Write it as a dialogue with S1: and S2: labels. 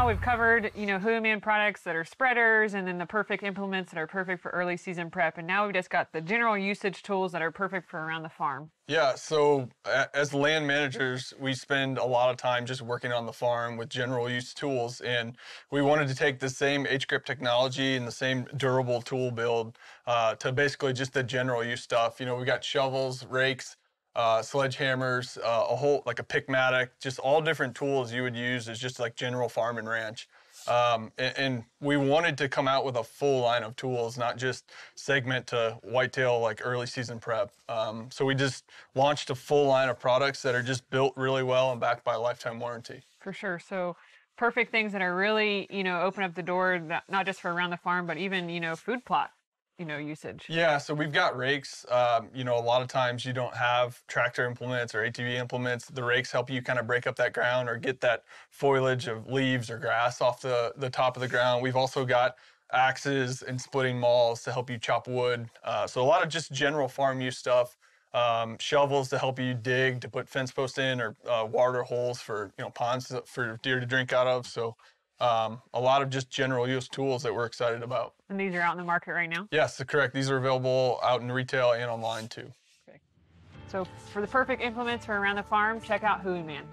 S1: now we've covered, you know, man products that are spreaders and then the perfect implements that are perfect for early season prep. And now we've just got the general usage tools that are perfect for around the farm.
S2: Yeah, so as land managers, we spend a lot of time just working on the farm with general use tools. And we wanted to take the same H-Grip technology and the same durable tool build uh, to basically just the general use stuff. You know, we got shovels, rakes, uh, sledgehammers, uh, a whole like a pickmatic, just all different tools you would use as just like general farm and ranch. Um, and, and, we wanted to come out with a full line of tools, not just segment to whitetail like early season prep. Um, so we just launched a full line of products that are just built really well and backed by a lifetime warranty.
S1: For sure. So perfect things that are really you know open up the door not just for around the farm, but even you know food plot you know usage?
S2: Yeah, so we've got rakes. Um, you know, a lot of times you don't have tractor implements or ATV implements. The rakes help you kind of break up that ground or get that foliage of leaves or grass off the the top of the ground. We've also got axes and splitting mauls to help you chop wood. Uh, so a lot of just general farm use stuff. Um, shovels to help you dig to put fence posts in or uh, water holes for you know ponds for deer to drink out of. So um, a lot of just general use tools that we're excited about.
S1: And these are out in the market right now?
S2: Yes, correct. These are available out in retail and online too.
S1: So for the perfect implements for around the farm, check out Hooey Man.